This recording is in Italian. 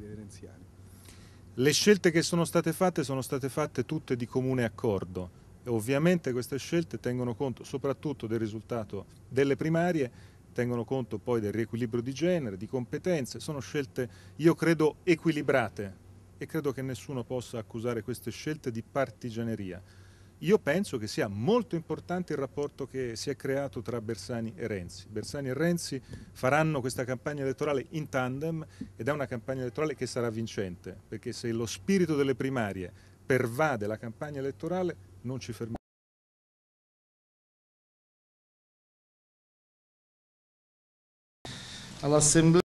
partiti renziani. Le scelte che sono state fatte sono state fatte tutte di comune accordo. Ovviamente queste scelte tengono conto soprattutto del risultato delle primarie, tengono conto poi del riequilibrio di genere, di competenze, sono scelte io credo equilibrate e credo che nessuno possa accusare queste scelte di partigianeria. Io penso che sia molto importante il rapporto che si è creato tra Bersani e Renzi. Bersani e Renzi faranno questa campagna elettorale in tandem ed è una campagna elettorale che sarà vincente, perché se lo spirito delle primarie pervade la campagna elettorale non ci fermiamo. All'Assemblea